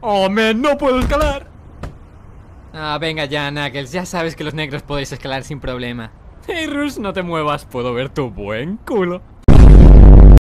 ¡Oh, men! ¡No puedo escalar! Ah, venga ya, Knuckles. Ya sabes que los negros podéis escalar sin problema. Hey, Rus, no te muevas. Puedo ver tu buen culo.